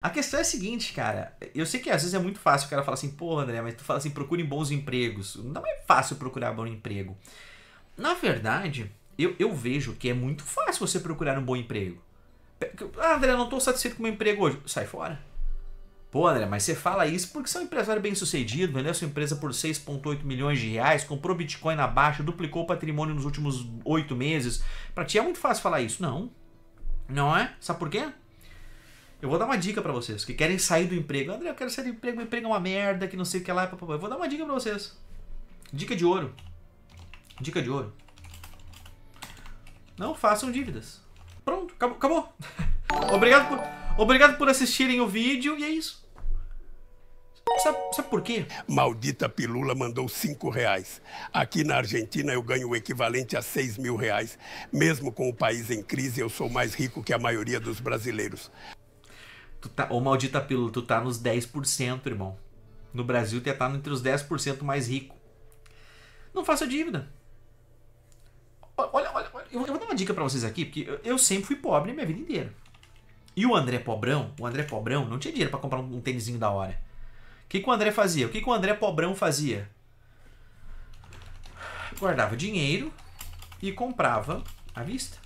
A questão é a seguinte, cara. Eu sei que às vezes é muito fácil o cara falar assim, pô, André, mas tu fala assim, procure bons empregos. Não é fácil procurar um bom emprego. Na verdade, eu, eu vejo que é muito fácil você procurar um bom emprego. Ah, André, não estou satisfeito com o meu emprego hoje. Sai fora. Pô, André, mas você fala isso porque você é um empresário bem sucedido, vendeu sua empresa por 6,8 milhões de reais, comprou Bitcoin na baixa, duplicou o patrimônio nos últimos oito meses. Para ti é muito fácil falar isso. Não. Não é? Sabe por quê? Eu vou dar uma dica para vocês que querem sair do emprego. André, eu quero sair do emprego, meu emprego é uma merda, que não sei o que lá. Eu vou dar uma dica para vocês. Dica de ouro. Dica de ouro. Não façam dívidas. Pronto, acabou. acabou. obrigado, por, obrigado por assistirem o vídeo e é isso. Sabe, sabe, por quê? Maldita Pilula mandou 5 reais. Aqui na Argentina eu ganho o equivalente a 6 mil reais. Mesmo com o país em crise, eu sou mais rico que a maioria dos brasileiros. Tu tá, ô maldita pílula, tu tá nos 10%, irmão. No Brasil, tu ia estar tá entre os 10% mais rico. Não faça dívida. Olha, olha, olha, eu vou dar uma dica para vocês aqui, porque eu sempre fui pobre minha vida inteira. E o André Pobrão, o André Pobrão não tinha dinheiro para comprar um tênisinho da hora. O que, que o André fazia? O que, que o André Pobrão fazia? Guardava dinheiro e comprava à vista.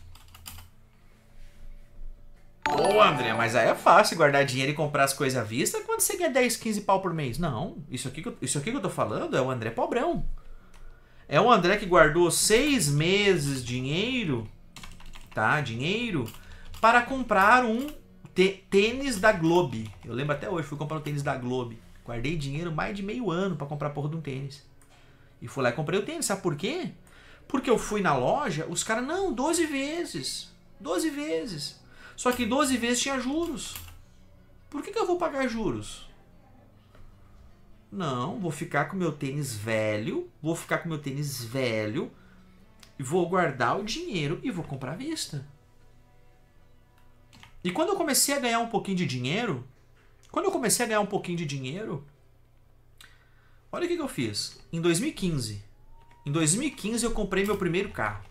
Pô, André, mas aí é fácil guardar dinheiro e comprar as coisas à vista quando você ganha 10, 15 pau por mês. Não, isso aqui, eu, isso aqui que eu tô falando é o André pobrão. É o André que guardou seis meses dinheiro, tá? Dinheiro para comprar um tênis da Globe. Eu lembro até hoje, fui comprar um tênis da Globe. Guardei dinheiro mais de meio ano para comprar a porra de um tênis. E fui lá e comprei o tênis. Sabe por quê? Porque eu fui na loja, os caras, não, 12 vezes. 12 vezes. Só que 12 vezes tinha juros. Por que, que eu vou pagar juros? Não, vou ficar com meu tênis velho, vou ficar com meu tênis velho e vou guardar o dinheiro e vou comprar à vista. E quando eu comecei a ganhar um pouquinho de dinheiro, quando eu comecei a ganhar um pouquinho de dinheiro, olha o que, que eu fiz. Em 2015, em 2015 eu comprei meu primeiro carro.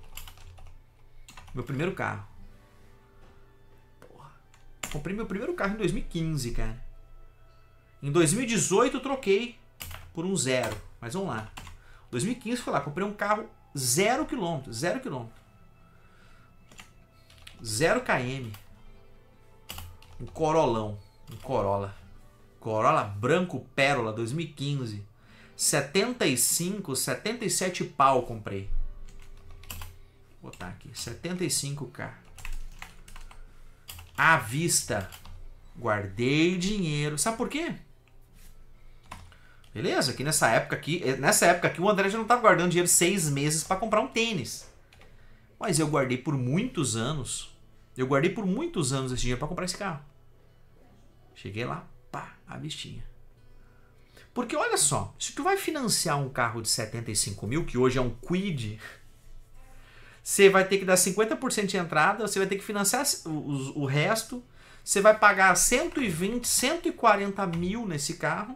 Meu primeiro carro comprei meu primeiro carro em 2015, cara. Em 2018 eu troquei por um zero, mas vamos lá. 2015 foi lá, comprei um carro zero quilômetro, zero quilômetro. Zero KM. Um Corolão, um Corolla. Corolla Branco Pérola 2015. 75, 77 pau comprei. Vou botar aqui, 75k à vista. Guardei dinheiro. Sabe por quê? Beleza, que nessa época aqui, eh, nessa época aqui o André já não estava guardando dinheiro seis meses para comprar um tênis. Mas eu guardei por muitos anos. Eu guardei por muitos anos esse dinheiro para comprar esse carro. Cheguei lá, pá, a vistinha. Porque olha só, se tu vai financiar um carro de 75 mil, que hoje é um quid, você vai ter que dar 50% de entrada, você vai ter que financiar o, o resto. Você vai pagar 120, 140 mil nesse carro.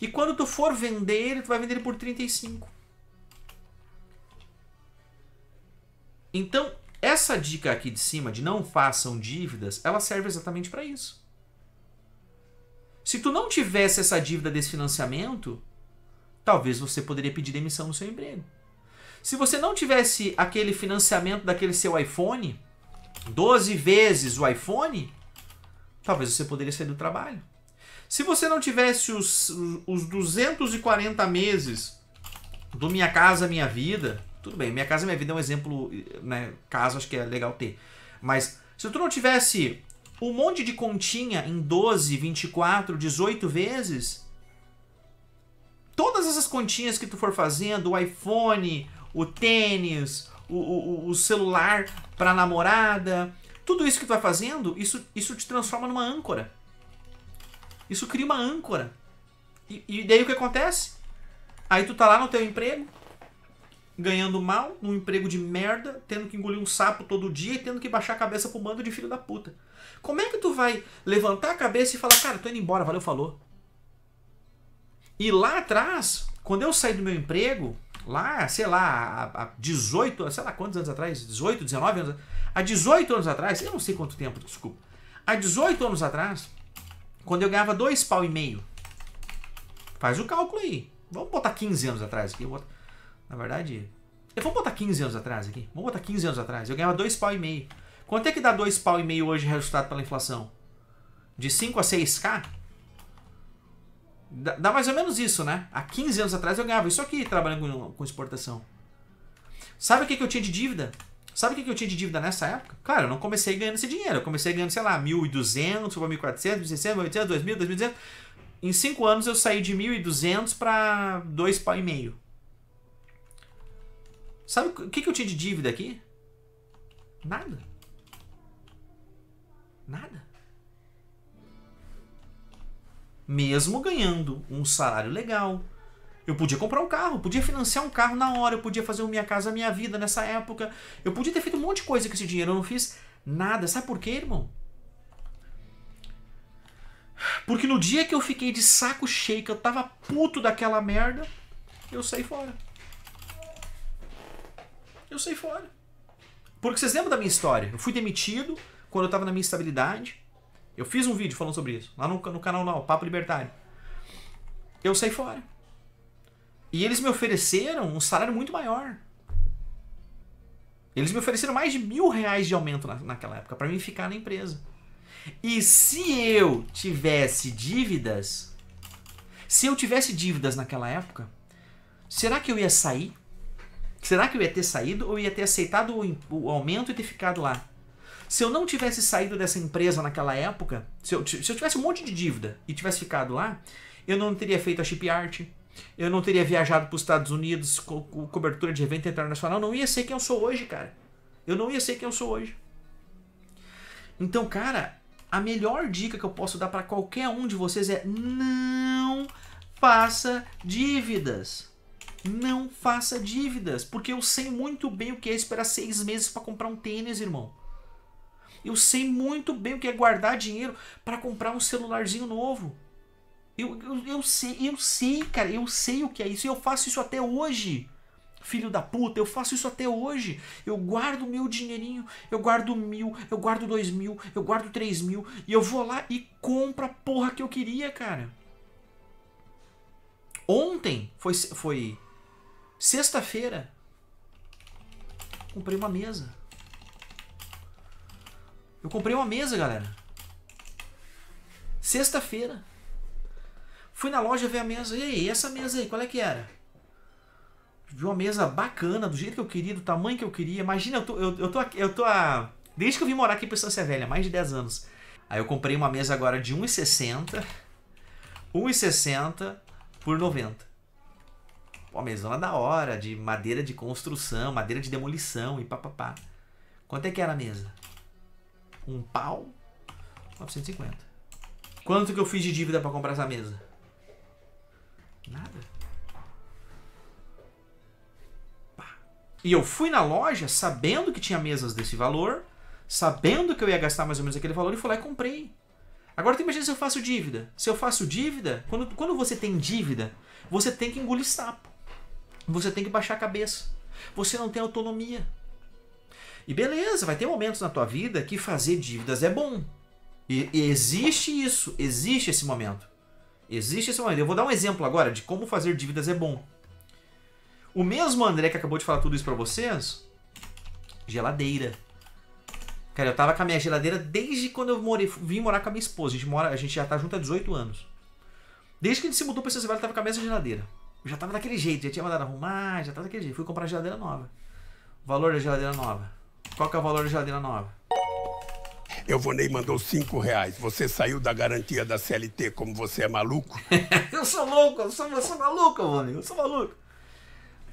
E quando tu for vender ele, tu vai vender ele por 35. Então, essa dica aqui de cima de não façam dívidas, ela serve exatamente para isso. Se tu não tivesse essa dívida desse financiamento, talvez você poderia pedir demissão no seu emprego. Se você não tivesse aquele financiamento daquele seu iPhone, 12 vezes o iPhone, talvez você poderia sair do trabalho. Se você não tivesse os, os 240 meses do Minha Casa Minha Vida, tudo bem, Minha Casa Minha Vida é um exemplo, né, caso acho que é legal ter, mas se tu não tivesse um monte de continha em 12, 24, 18 vezes, todas essas continhas que tu for fazendo, o iPhone, o tênis, o, o, o celular para namorada, tudo isso que tu vai fazendo, isso, isso te transforma numa âncora. Isso cria uma âncora. E, e daí o que acontece? Aí tu tá lá no teu emprego, ganhando mal, num emprego de merda, tendo que engolir um sapo todo dia e tendo que baixar a cabeça pro bando de filho da puta. Como é que tu vai levantar a cabeça e falar, cara, tô indo embora, valeu, falou? E lá atrás, quando eu saí do meu emprego, lá, sei lá, há 18, sei lá quantos anos atrás, 18, 19 anos, há 18 anos atrás, eu não sei quanto tempo, desculpa. Há 18 anos atrás, quando eu ganhava dois pau e meio, faz o cálculo aí. Vamos botar 15 anos atrás aqui, boto, na verdade, vamos botar 15 anos atrás aqui. Vamos botar 15 anos atrás. Eu ganhava dois pau e meio. Quanto é que dá dois pau e meio hoje resultado pela inflação? De 5 a 6k? Dá mais ou menos isso, né? Há 15 anos atrás eu ganhava isso aqui trabalhando com, exportação. Sabe o que, que eu tinha de dívida? Sabe o que, que eu tinha de dívida nessa época? Claro, eu não comecei ganhando esse dinheiro. Eu comecei ganhando, sei lá, 1.200, 1.400, 1.600, 1.800, 2.000, 2.200. Em 5 anos eu saí de 1.200 para 2,5. Sabe o que, que eu tinha de dívida aqui? Nada. Nada mesmo ganhando um salário legal. Eu podia comprar um carro, podia financiar um carro na hora, eu podia fazer o Minha Casa Minha Vida nessa época, eu podia ter feito um monte de coisa com esse dinheiro, eu não fiz nada. Sabe por quê, irmão? Porque no dia que eu fiquei de saco cheio, que eu tava puto daquela merda, eu saí fora. Eu saí fora. Porque vocês lembram da minha história? Eu fui demitido quando eu tava na minha estabilidade. Eu fiz um vídeo falando sobre isso, lá no, no canal lá, Papo Libertário. Eu saí fora. E eles me ofereceram um salário muito maior. Eles me ofereceram mais de mil reais de aumento na, naquela época para mim ficar na empresa. E se eu tivesse dívidas, se eu tivesse dívidas naquela época, será que eu ia sair? Será que eu ia ter saído ou ia ter aceitado o, o aumento e ter ficado lá? Se eu não tivesse saído dessa empresa naquela época, se eu, se eu tivesse um monte de dívida e tivesse ficado lá, eu não teria feito a chip art, eu não teria viajado para os Estados Unidos com, co cobertura de evento internacional, não ia ser quem eu sou hoje, cara. Eu não ia ser quem eu sou hoje. Então, cara, a melhor dica que eu posso dar para qualquer um de vocês é não faça dívidas. Não faça dívidas, porque eu sei muito bem o que é esperar seis meses para comprar um tênis, irmão. Eu sei muito bem o que é guardar dinheiro para comprar um celularzinho novo. Eu, eu, eu, sei, eu sei, cara, eu sei o que é isso. Eu faço isso até hoje. Filho da puta, eu faço isso até hoje. Eu guardo meu dinheirinho, eu guardo mil, eu guardo dois mil, eu guardo três mil e eu vou lá e compro a porra que eu queria, cara. Ontem foi, foi sexta-feira. Comprei uma mesa. Eu comprei uma mesa, galera. Sexta-feira. Fui na loja ver a mesa. E aí, essa mesa aí, qual é que era? Vi uma mesa bacana, do jeito que eu queria, do tamanho que eu queria. Imagina, eu tô, eu, eu tô, aqui, eu tô a... Desde que eu vim morar aqui pra Estância Velha, mais de 10 anos. Aí eu comprei uma mesa agora de 1,60. 1,60 por 90. Pô, mesona da hora, de madeira de construção, madeira de demolição e papapá. Quanto é que era a mesa? Um pau. 950. Quanto que eu fiz de dívida para comprar essa mesa? Nada. E eu fui na loja sabendo que tinha mesas desse valor, sabendo que eu ia gastar mais ou menos aquele valor e fui lá e comprei. Agora tu imagina se eu faço dívida. Se eu faço dívida, quando, quando você tem dívida, você tem que engolir sapo. Você tem que baixar a cabeça. Você não tem autonomia. E beleza, vai ter momentos na tua vida que fazer dívidas é bom. E, e existe isso, existe esse momento. Existe esse momento. Eu vou dar um exemplo agora de como fazer dívidas é bom. O mesmo André que acabou de falar tudo isso para vocês, geladeira. Cara, eu tava com a minha geladeira desde quando eu morei, vim morar com a minha esposa. A gente, mora, a gente já tá junto há 18 anos. Desde que a gente se mudou pra esse Vale, eu tava com a mesma geladeira. Eu já tava daquele jeito, já tinha mandado arrumar, já tava daquele jeito. Fui comprar a geladeira nova. O valor da geladeira nova, qual que é o valor da geladeira nova? Eu nem mandou 5 reais. Você saiu da garantia da CLT como você é maluco? eu sou louco, eu sou, eu sou maluco, mano. eu sou maluco.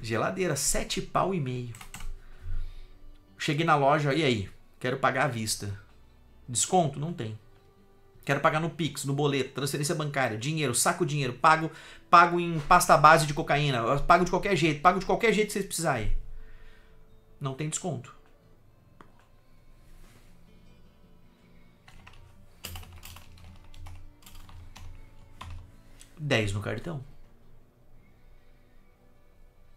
Geladeira, sete pau e meio. Cheguei na loja, e aí? Quero pagar à vista. Desconto? Não tem. Quero pagar no Pix, no boleto, transferência bancária, dinheiro, saco dinheiro, pago, pago em pasta base de cocaína, pago de qualquer jeito, pago de qualquer jeito que vocês precisarem. Não tem desconto. 10 no cartão.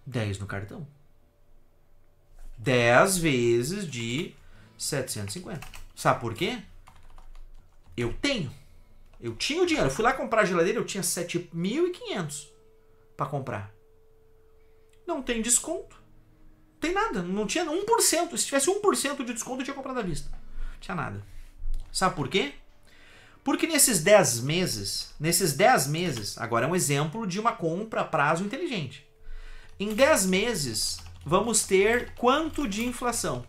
10 no cartão. 10 vezes de 750. Sabe por quê? Eu tenho. Eu tinha o dinheiro. Eu fui lá comprar a geladeira, eu tinha 7.500 para comprar. Não tem desconto. Tem nada. Não tinha 1%. Se tivesse 1% de desconto, eu tinha comprado à vista. Não tinha nada. Sabe por quê? Porque nesses 10 meses, nesses 10 meses, agora é um exemplo de uma compra a prazo inteligente. Em 10 meses, vamos ter quanto de inflação?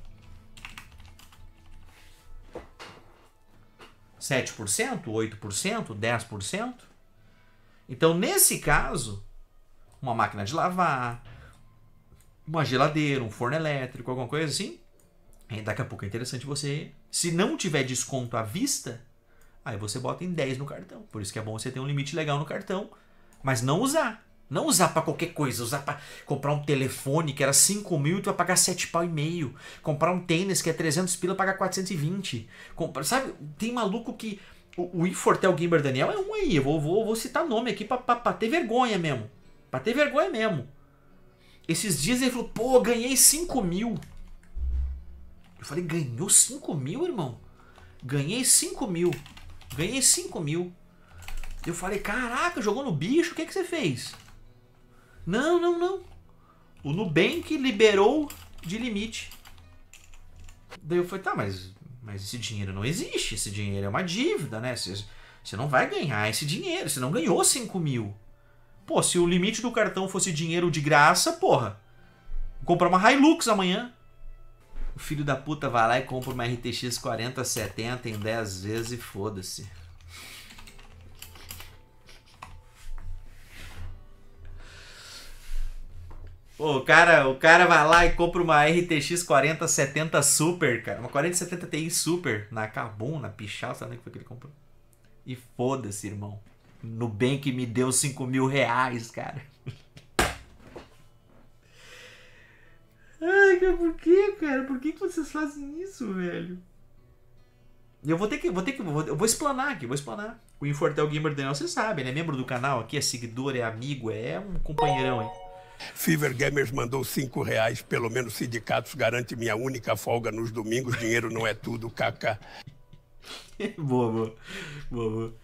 7%, 8%, 10%? Então, nesse caso, uma máquina de lavar, uma geladeira, um forno elétrico, alguma coisa assim, daqui a pouco é interessante você, se não tiver desconto à vista, Aí você bota em 10 no cartão. Por isso que é bom você ter um limite legal no cartão, mas não usar. Não usar para qualquer coisa, usar para comprar um telefone que era 5 mil e tu vai pagar 7 pau e meio. Comprar um tênis que é 300 pila pagar 420. Comprar, sabe, tem maluco que... O, o Infortel Gamer Daniel é um aí, eu vou, vou, vou citar nome aqui pra, pra, pra ter vergonha mesmo. Pra ter vergonha mesmo. Esses dias ele falou, pô, ganhei 5 mil. Eu falei, ganhou 5 mil, irmão? Ganhei 5 mil. Ganhei 5 mil. Eu falei, caraca, jogou no bicho, o que, que você fez? Não, não, não. O Nubank liberou de limite. Daí eu falei, tá, mas, mas esse dinheiro não existe, esse dinheiro é uma dívida, né? Você, você não vai ganhar esse dinheiro, você não ganhou 5 mil. Pô, se o limite do cartão fosse dinheiro de graça, porra. Comprar uma Hilux amanhã. O filho da puta vai lá e compra uma RTX 4070 em 10 vezes e foda-se. Pô, o cara, o cara vai lá e compra uma RTX 4070 Super, cara. Uma 4070 Ti Super na carbon, na Pichal, sabe o que foi que ele comprou? E foda-se, irmão. Nubank me deu 5 mil reais, cara. por que, cara? Por que, que vocês fazem isso, velho? Eu vou ter que. Vou ter que vou, eu vou explanar aqui, vou explanar. O Infortel Gamer Daniel, vocês sabem, né? é membro do canal aqui, é seguidor, é amigo, é um companheirão aí. Fever Gamers mandou 5 reais, pelo menos sindicatos garante minha única folga nos domingos, dinheiro não é tudo, kaká. boa, boa, boa. boa.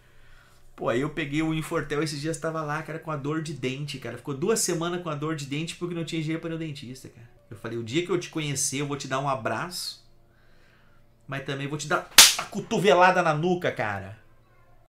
Pô, aí eu peguei o Infortel esses dias, tava lá, cara, com a dor de dente, cara. Ficou duas semanas com a dor de dente porque não tinha dinheiro para ir ao dentista, cara. Eu falei, o dia que eu te conhecer, eu vou te dar um abraço, mas também vou te dar a cotovelada na nuca, cara.